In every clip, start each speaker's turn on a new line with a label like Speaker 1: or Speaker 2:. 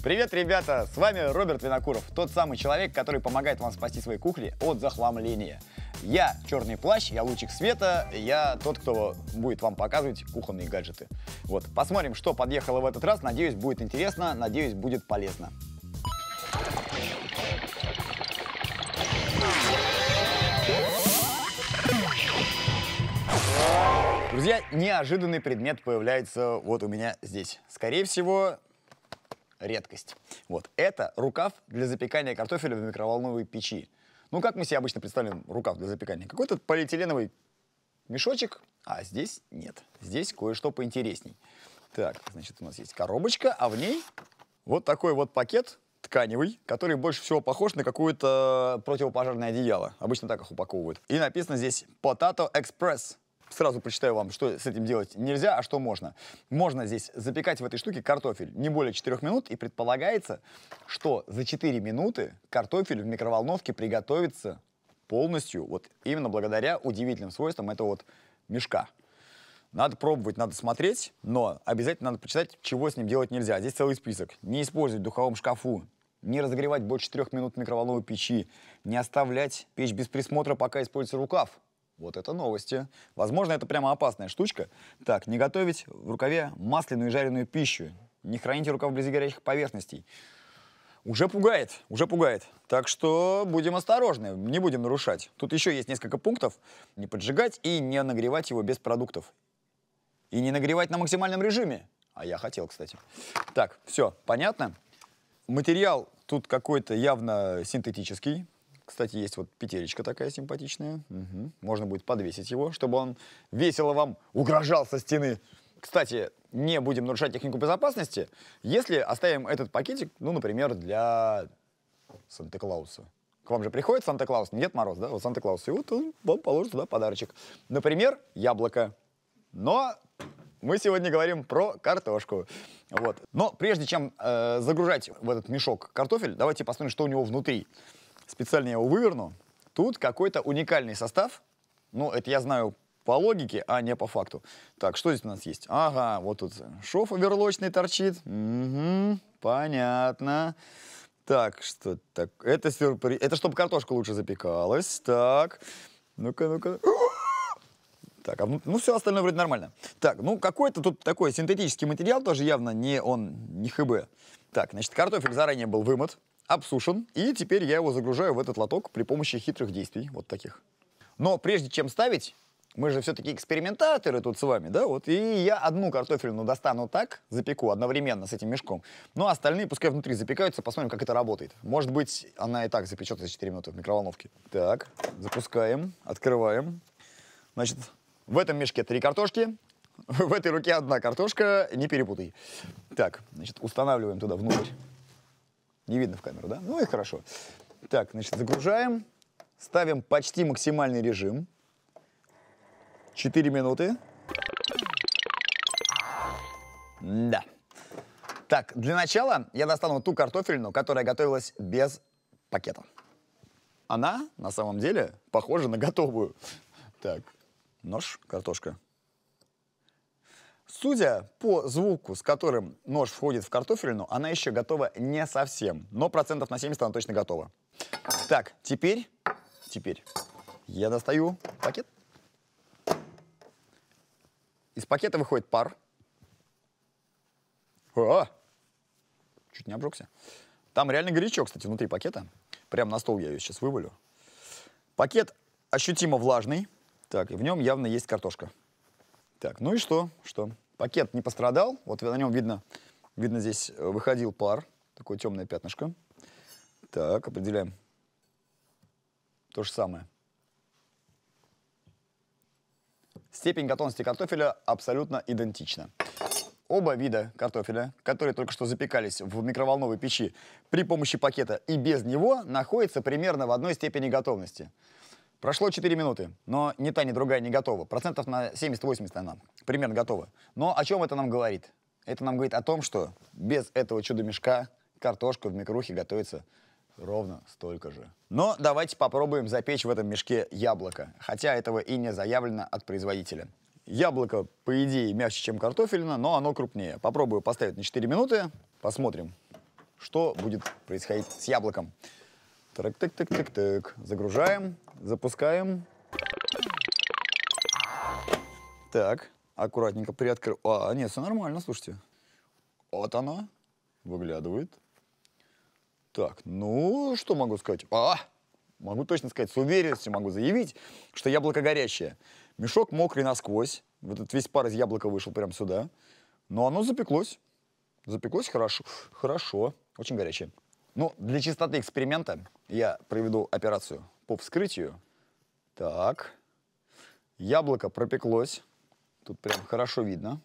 Speaker 1: Привет, ребята! С вами Роберт Винокуров, тот самый человек, который помогает вам спасти свои кухни от захламления. Я черный плащ, я лучик света, я тот, кто будет вам показывать кухонные гаджеты. Вот, посмотрим, что подъехало в этот раз. Надеюсь, будет интересно, надеюсь, будет полезно. Друзья, неожиданный предмет появляется вот у меня здесь. Скорее всего, редкость. Вот. Это рукав для запекания картофеля в микроволновой печи. Ну, как мы себе обычно представляем рукав для запекания? Какой-то полиэтиленовый мешочек, а здесь нет. Здесь кое-что поинтересней. Так, значит, у нас есть коробочка, а в ней вот такой вот пакет тканевый, который больше всего похож на какое-то противопожарное одеяло. Обычно так их упаковывают. И написано здесь «Potato Express» сразу прочитаю вам, что с этим делать нельзя, а что можно. Можно здесь запекать в этой штуке картофель не более 4 минут, и предполагается, что за 4 минуты картофель в микроволновке приготовится полностью, вот именно благодаря удивительным свойствам этого вот мешка. Надо пробовать, надо смотреть, но обязательно надо почитать, чего с ним делать нельзя. Здесь целый список. Не использовать в духовом шкафу, не разогревать больше трех минут микроволновой печи, не оставлять печь без присмотра, пока используется рукав, вот это новости. Возможно, это прямо опасная штучка. Так, не готовить в рукаве масляную и жареную пищу. Не храните рукав вблизи горячих поверхностей. Уже пугает, уже пугает. Так что будем осторожны, не будем нарушать. Тут еще есть несколько пунктов. Не поджигать и не нагревать его без продуктов. И не нагревать на максимальном режиме. А я хотел, кстати. Так, все, понятно? Материал тут какой-то явно синтетический. Кстати, есть вот пятеречка такая симпатичная. Угу. Можно будет подвесить его, чтобы он весело вам угрожал со стены. Кстати, не будем нарушать технику безопасности, если оставим этот пакетик, ну, например, для Санта-Клауса. К вам же приходит Санта-Клаус, нет, Мороз, да, вот Санта-Клаус, и вот он вам положит туда подарочек. Например, яблоко. Но мы сегодня говорим про картошку. Вот. Но прежде чем э, загружать в этот мешок картофель, давайте посмотрим, что у него внутри. Специально я его выверну. Тут какой-то уникальный состав. Ну, это я знаю по логике, а не по факту. Так, что здесь у нас есть? Ага, вот тут шов оверлочный торчит. Угу, понятно. Так, что так? Это сюрприз. Это чтобы картошка лучше запекалась. Так, ну-ка, ну-ка. Так, а ну все остальное вроде нормально. Так, ну какой-то тут такой синтетический материал, тоже явно не он, не ХБ. Так, значит, картофель заранее был вымыт обсушен, и теперь я его загружаю в этот лоток при помощи хитрых действий, вот таких. Но прежде чем ставить, мы же все-таки экспериментаторы тут с вами, да, вот, и я одну картофелину достану так, запеку одновременно с этим мешком, но ну, а остальные пускай внутри запекаются, посмотрим, как это работает. Может быть, она и так запечется за 4 минуты в микроволновке. Так, запускаем, открываем. Значит, в этом мешке три картошки, в этой руке одна картошка, не перепутай. Так, значит, устанавливаем туда внутрь не видно в камеру, да? Ну и хорошо. Так, значит, загружаем. Ставим почти максимальный режим. четыре минуты. Да. Так, для начала я достану ту картофельную, которая готовилась без пакета. Она, на самом деле, похожа на готовую. Так, нож, картошка. Судя по звуку, с которым нож входит в картофелину, она еще готова не совсем. Но процентов на 70 она точно готова. Так, теперь, теперь я достаю пакет. Из пакета выходит пар. О! Чуть не обжегся. Там реально горячо, кстати, внутри пакета. Прям на стол я ее сейчас вывалю. Пакет ощутимо влажный. Так, и в нем явно есть картошка. Так, ну и что? Что? Пакет не пострадал. Вот на нем видно, видно здесь э, выходил пар. Такое темное пятнышко. Так, определяем. То же самое. Степень готовности картофеля абсолютно идентична. Оба вида картофеля, которые только что запекались в микроволновой печи при помощи пакета и без него, находятся примерно в одной степени готовности. Прошло 4 минуты, но ни та, ни другая не готова. Процентов на 70-80 она примерно готова. Но о чем это нам говорит? Это нам говорит о том, что без этого чудо-мешка картошка в микрухе готовится ровно столько же. Но давайте попробуем запечь в этом мешке яблоко, хотя этого и не заявлено от производителя. Яблоко, по идее, мягче, чем картофельно, но оно крупнее. Попробую поставить на 4 минуты, посмотрим, что будет происходить с яблоком. Так, так, так, так, тык Загружаем, запускаем. Так, аккуратненько приоткрыл. А, нет, все нормально, слушайте. Вот она, выглядывает. Так, ну, что могу сказать? А, могу точно сказать, с уверенностью могу заявить, что яблоко горящее. Мешок мокрый насквозь. Вот этот весь пар из яблока вышел прямо сюда. Но оно запеклось. Запеклось хорошо. Хорошо. Очень горячее. Ну, для чистоты эксперимента я проведу операцию по вскрытию. Так. Яблоко пропеклось. Тут прям хорошо видно.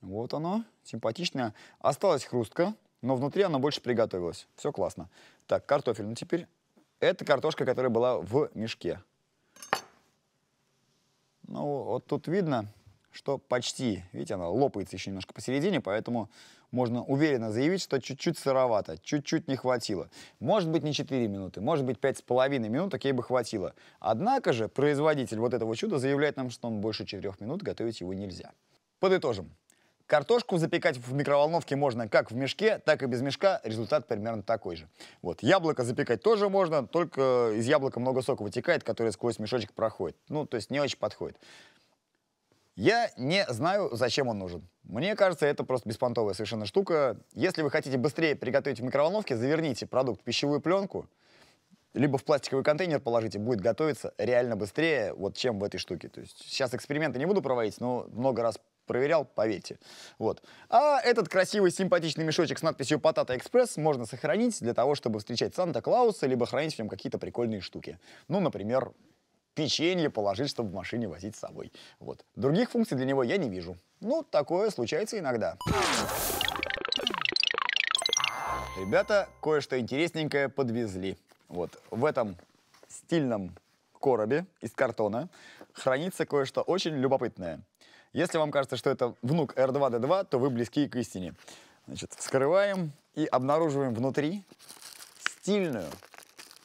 Speaker 1: Вот оно, симпатичное. Осталась хрустка, но внутри она больше приготовилась. Все классно. Так, картофель. Ну, теперь это картошка, которая была в мешке. Ну, вот тут видно, что почти. Видите, она лопается еще немножко посередине, поэтому можно уверенно заявить, что чуть-чуть сыровато, чуть-чуть не хватило. Может быть, не 4 минуты, может быть, 5,5 минут, так ей бы хватило. Однако же производитель вот этого чуда заявляет нам, что он больше 4 минут готовить его нельзя. Подытожим. Картошку запекать в микроволновке можно как в мешке, так и без мешка. Результат примерно такой же. Вот. Яблоко запекать тоже можно, только из яблока много сока вытекает, который сквозь мешочек проходит. Ну, то есть не очень подходит. Я не знаю, зачем он нужен. Мне кажется, это просто беспонтовая совершенно штука. Если вы хотите быстрее приготовить в микроволновке, заверните продукт в пищевую пленку, либо в пластиковый контейнер положите, будет готовиться реально быстрее, вот чем в этой штуке. То есть сейчас эксперименты не буду проводить, но много раз проверял, поверьте. Вот. А этот красивый симпатичный мешочек с надписью Patata Экспресс" можно сохранить для того, чтобы встречать Санта-Клауса, либо хранить в нем какие-то прикольные штуки. Ну, например, печенье положить, чтобы в машине возить с собой. Вот. Других функций для него я не вижу. Ну, такое случается иногда. Ребята кое-что интересненькое подвезли. Вот в этом стильном коробе из картона хранится кое-что очень любопытное. Если вам кажется, что это внук R2-D2, то вы близки к истине. Значит, вскрываем и обнаруживаем внутри стильную,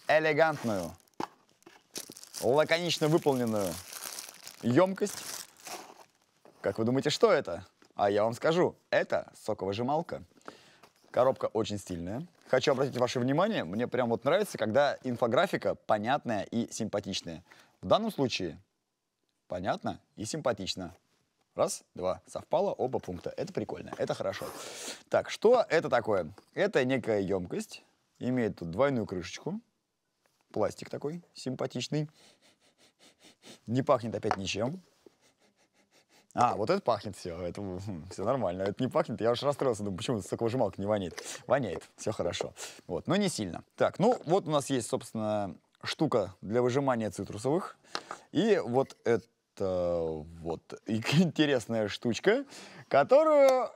Speaker 1: элегантную лаконично выполненную емкость. Как вы думаете, что это? А я вам скажу, это соковыжималка. Коробка очень стильная. Хочу обратить ваше внимание, мне прям вот нравится, когда инфографика понятная и симпатичная. В данном случае понятно и симпатично. Раз, два. Совпало оба пункта. Это прикольно, это хорошо. Так, что это такое? Это некая емкость, имеет тут двойную крышечку. Пластик такой симпатичный. Не пахнет опять ничем. А, вот это пахнет все, это все нормально. Это не пахнет, я уж расстроился, думаю, почему соковыжималка не воняет. Воняет, все хорошо. Вот, но не сильно. Так, ну вот у нас есть, собственно, штука для выжимания цитрусовых. И вот это вот интересная штучка, которую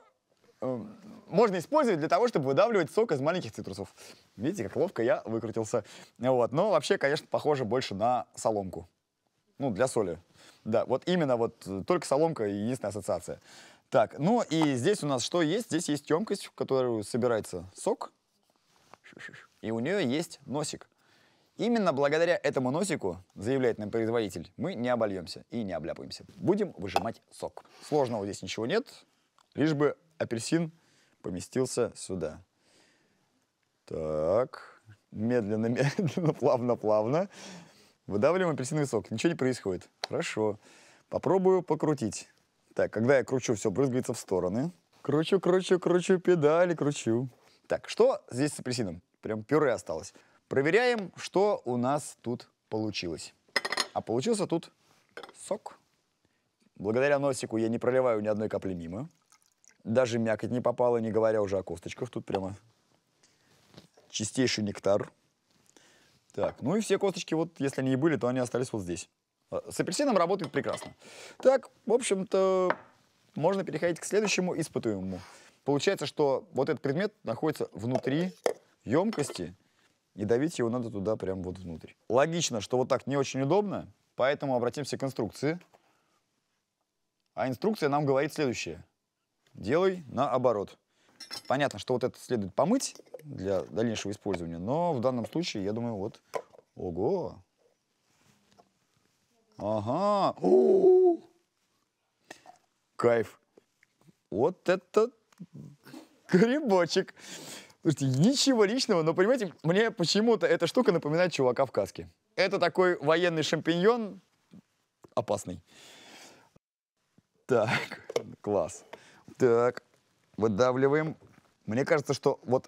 Speaker 1: Эм, можно использовать для того, чтобы выдавливать сок из маленьких цитрусов. Видите, как ловко я выкрутился. Вот. Но вообще, конечно, похоже больше на соломку. Ну, для соли. Да, вот именно вот э, только соломка и единственная ассоциация. Так, ну и здесь у нас что есть? Здесь есть емкость, в которую собирается сок. И у нее есть носик. Именно благодаря этому носику, заявляет нам производитель, мы не обольемся и не обляпаемся. Будем выжимать сок. Сложного здесь ничего нет, лишь бы апельсин поместился сюда. Так, медленно, медленно, плавно, плавно. Выдавливаем апельсиновый сок, ничего не происходит. Хорошо, попробую покрутить. Так, когда я кручу, все брызгается в стороны. Кручу, кручу, кручу педали, кручу. Так, что здесь с апельсином? Прям пюре осталось. Проверяем, что у нас тут получилось. А получился тут сок. Благодаря носику я не проливаю ни одной капли мимо даже мякоть не попала, не говоря уже о косточках. Тут прямо чистейший нектар. Так, ну и все косточки, вот если они и были, то они остались вот здесь. А, с апельсином работает прекрасно. Так, в общем-то, можно переходить к следующему испытуемому. Получается, что вот этот предмет находится внутри емкости, и давить его надо туда прям вот внутрь. Логично, что вот так не очень удобно, поэтому обратимся к инструкции. А инструкция нам говорит следующее – делай наоборот. Понятно, что вот это следует помыть для дальнейшего использования, но в данном случае, я думаю, вот, ого, ага, О -о -о! кайф, вот это грибочек. Слушайте, ничего личного, но понимаете, мне почему-то эта штука напоминает чувака в каске. Это такой военный шампиньон, опасный. Так, класс. Так, выдавливаем. Мне кажется, что вот,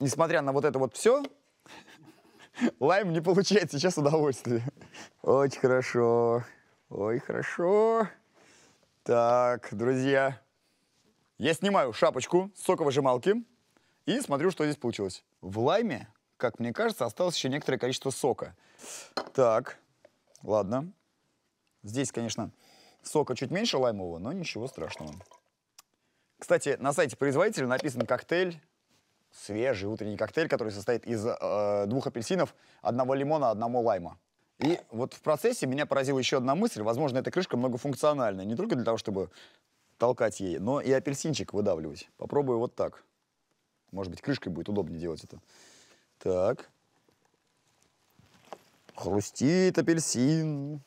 Speaker 1: несмотря на вот это вот все, лайм не получает сейчас удовольствие. Очень хорошо. Ой, хорошо. Так, друзья, я снимаю шапочку соковыжималки и смотрю, что здесь получилось. В лайме, как мне кажется, осталось еще некоторое количество сока. Так, ладно. Здесь, конечно, сока чуть меньше лаймового, но ничего страшного. Кстати, на сайте производителя написан коктейль, свежий утренний коктейль, который состоит из э, двух апельсинов, одного лимона, одного лайма. И вот в процессе меня поразила еще одна мысль. Возможно, эта крышка многофункциональная. Не только для того, чтобы толкать ей, но и апельсинчик выдавливать. Попробую вот так. Может быть, крышкой будет удобнее делать это. Так. Хрустит апельсин.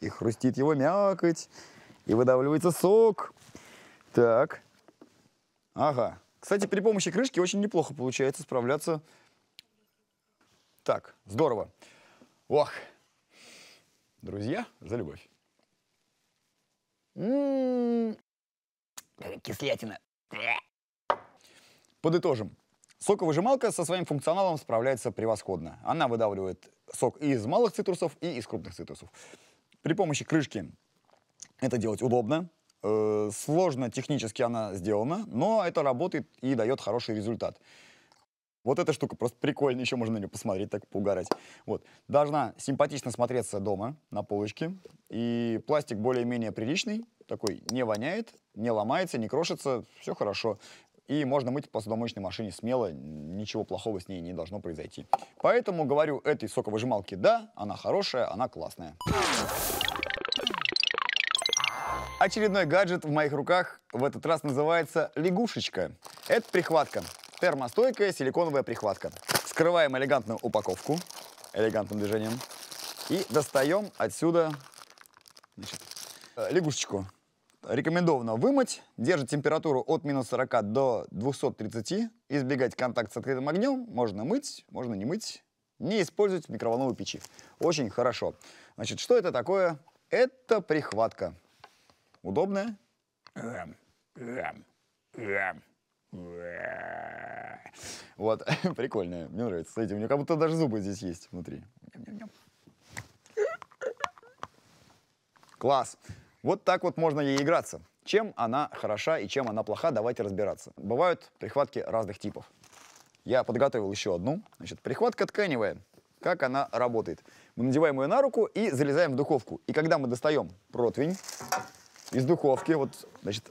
Speaker 1: И хрустит его мякоть. И выдавливается сок. Так. Ага. Кстати, при помощи крышки очень неплохо получается справляться. Так, здорово. Ох. Друзья, за любовь. М-м-м. Кислятина. Подытожим. Соковыжималка со своим функционалом справляется превосходно. Она выдавливает сок и из малых цитрусов, и из крупных цитрусов. При помощи крышки это делать удобно, Э, сложно технически она сделана, но это работает и дает хороший результат. Вот эта штука просто прикольная, еще можно на нее посмотреть, так поугарать. Вот. Должна симпатично смотреться дома на полочке. И пластик более-менее приличный, такой не воняет, не ломается, не крошится, все хорошо. И можно мыть в посудомоечной машине смело, ничего плохого с ней не должно произойти. Поэтому говорю этой соковыжималке да, она хорошая, она классная. Очередной гаджет в моих руках в этот раз называется лягушечка. Это прихватка. Термостойкая силиконовая прихватка. Скрываем элегантную упаковку элегантным движением. И достаем отсюда значит, э, лягушечку. Рекомендовано вымыть, держит температуру от минус 40 до 230, избегать контакт с открытым огнем, можно мыть, можно не мыть, не использовать в микроволновой печи. Очень хорошо. Значит, что это такое? Это прихватка. Удобное? Эм, эм, эм, э. Вот, прикольное, мне нравится. Смотрите, у меня как будто даже зубы здесь есть внутри. Класс. Вот так вот можно ей играться. Чем она хороша и чем она плоха, давайте разбираться. Бывают прихватки разных типов. Я подготовил еще одну. Значит, прихватка тканевая. Как она работает? Мы надеваем ее на руку и залезаем в духовку. И когда мы достаем противень, из духовки, вот, значит,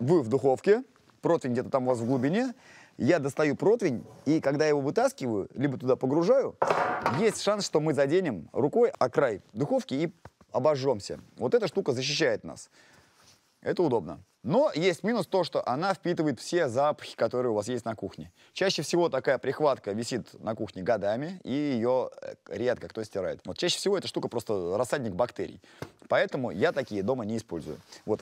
Speaker 1: вы в духовке, противень где-то там у вас в глубине, я достаю противень, и когда я его вытаскиваю, либо туда погружаю, есть шанс, что мы заденем рукой о край духовки и обожжемся. Вот эта штука защищает нас. Это удобно. Но есть минус то, что она впитывает все запахи, которые у вас есть на кухне. Чаще всего такая прихватка висит на кухне годами, и ее э, редко кто стирает. Вот чаще всего эта штука просто рассадник бактерий. Поэтому я такие дома не использую. Вот.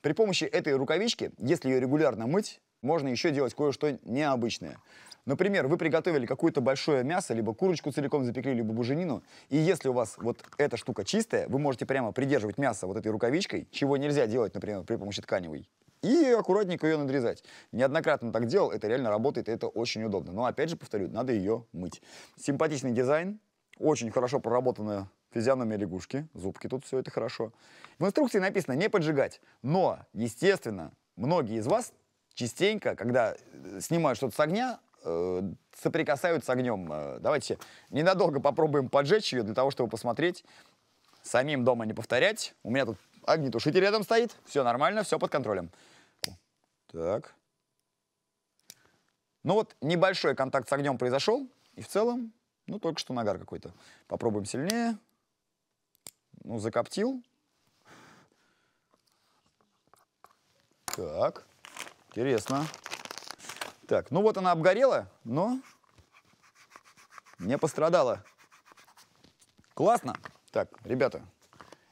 Speaker 1: При помощи этой рукавички, если ее регулярно мыть, можно еще делать кое-что необычное. Например, вы приготовили какое-то большое мясо, либо курочку целиком запекли, либо буженину, и если у вас вот эта штука чистая, вы можете прямо придерживать мясо вот этой рукавичкой, чего нельзя делать, например, при помощи тканевой, и аккуратненько ее надрезать. Неоднократно так делал, это реально работает, и это очень удобно. Но опять же повторю, надо ее мыть. Симпатичный дизайн, очень хорошо проработанная физиономия лягушки, зубки тут, все это хорошо. В инструкции написано не поджигать, но, естественно, многие из вас частенько, когда э, снимают что-то с огня, э, соприкасаются с огнем. Э, давайте ненадолго попробуем поджечь ее для того, чтобы посмотреть. Самим дома не повторять. У меня тут огнетушитель рядом стоит. Все нормально, все под контролем. Так. Ну вот, небольшой контакт с огнем произошел. И в целом, ну, только что нагар какой-то. Попробуем сильнее ну, закоптил. Так, интересно. Так, ну вот она обгорела, но не пострадала. Классно. Так, ребята,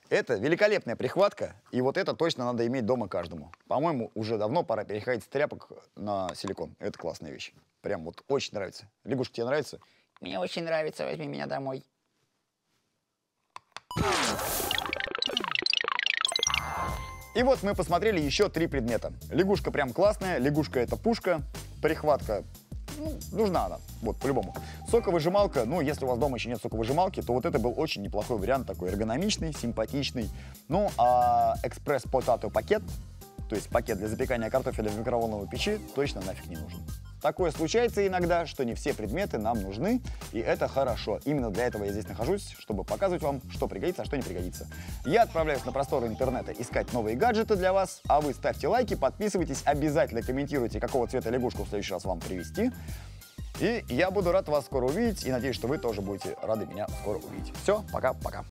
Speaker 1: это великолепная прихватка, и вот это точно надо иметь дома каждому. По-моему, уже давно пора переходить с тряпок на силикон. Это классная вещь. Прям вот очень нравится. Лягушка, тебе нравится? Мне очень нравится, возьми меня домой. И вот мы посмотрели еще три предмета. Лягушка прям классная, лягушка это пушка, прихватка ну, нужна она, вот, по-любому. Соковыжималка, ну, если у вас дома еще нет соковыжималки, то вот это был очень неплохой вариант, такой эргономичный, симпатичный. Ну, а экспресс-потато пакет, то есть пакет для запекания картофеля в микроволновой печи, точно нафиг не нужен. Такое случается иногда, что не все предметы нам нужны, и это хорошо. Именно для этого я здесь нахожусь, чтобы показывать вам, что пригодится, а что не пригодится. Я отправляюсь на просторы интернета искать новые гаджеты для вас, а вы ставьте лайки, подписывайтесь, обязательно комментируйте, какого цвета лягушку в следующий раз вам привезти. И я буду рад вас скоро увидеть, и надеюсь, что вы тоже будете рады меня скоро увидеть. Все, пока-пока.